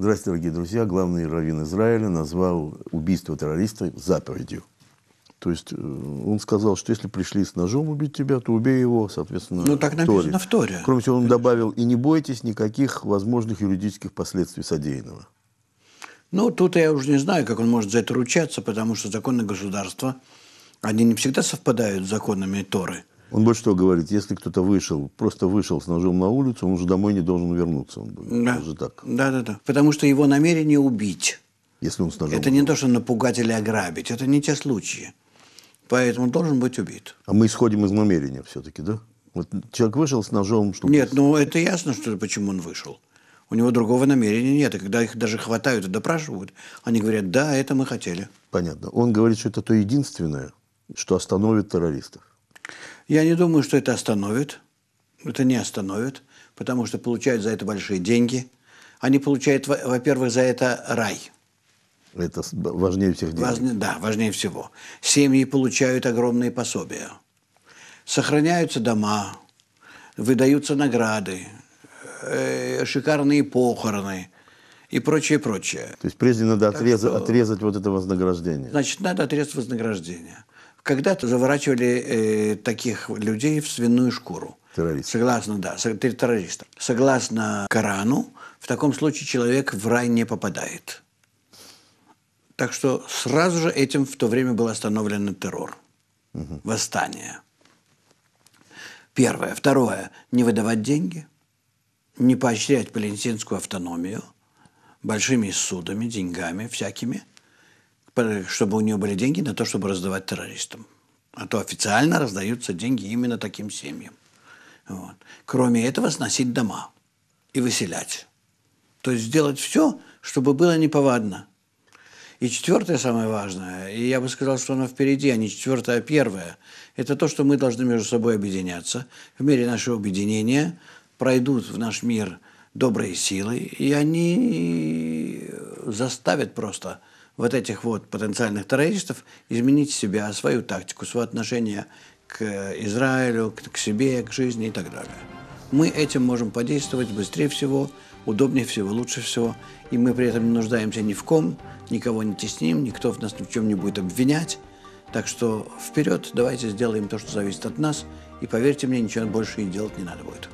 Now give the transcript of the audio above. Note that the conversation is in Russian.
Здравствуйте, дорогие друзья. Главный раввин Израиля назвал убийство террориста заповедью. То есть э, он сказал, что если пришли с ножом убить тебя, то убей его, соответственно, Ну, так написано в Торе. в Торе. Кроме того, он Конечно. добавил, и не бойтесь никаких возможных юридических последствий содеянного. Ну, тут я уже не знаю, как он может за это ручаться, потому что законы государства, они не всегда совпадают с законами Торы. Он больше что говорит, если кто-то вышел, просто вышел с ножом на улицу, он уже домой не должен вернуться. Он будет. Да. Даже так. Да, да, да. Потому что его намерение убить. Если он с ножом. Это не то, что напугать или ограбить. Это не те случаи. Поэтому он должен быть убит. А мы исходим из намерения все-таки, да? Вот человек вышел с ножом, чтобы... Нет, ну это ясно, что, почему он вышел. У него другого намерения нет. И когда их даже хватают и допрашивают, они говорят, да, это мы хотели. Понятно. Он говорит, что это то единственное, что остановит террористов. Я не думаю, что это остановит. Это не остановит, потому что получают за это большие деньги. Они получают, во-первых, за это рай. Это важнее всех денег. Важнее, да, важнее всего. Семьи получают огромные пособия. Сохраняются дома, выдаются награды, э, шикарные похороны и прочее, прочее. То есть прежде надо отрезать, отрезать вот это вознаграждение. Значит, надо отрезать вознаграждение. Когда-то заворачивали э, таких людей в свиную шкуру. Террорист. Согласно, да, террориста. Согласно Корану, в таком случае человек в рай не попадает. Так что сразу же этим в то время был остановлен террор, угу. восстание. Первое. Второе. Не выдавать деньги, не поощрять палестинскую автономию большими судами, деньгами всякими – Типа, чтобы у нее были деньги на то, чтобы раздавать террористам. А то официально раздаются деньги именно таким семьям. Вот. Кроме этого, сносить дома и выселять. То есть сделать все, чтобы было неповадно. И четвертое самое важное, и я бы сказал, что оно впереди, а не четвертое, а первое, это то, что мы должны между собой объединяться. В мере нашего объединения пройдут в наш мир добрые силы, и они заставят просто вот этих вот потенциальных террористов изменить себя, свою тактику, свое отношение к Израилю, к, себе, к жизни и так далее. Мы этим можем подействовать быстрее всего, удобнее всего, лучше всего, и мы при этом не нуждаемся ни в ком, никого не тесним, никто в нас ни в чем не будет обвинять. Так что вперед, давайте сделаем то, что зависит от нас, и поверьте мне, ничего больше и делать не надо будет.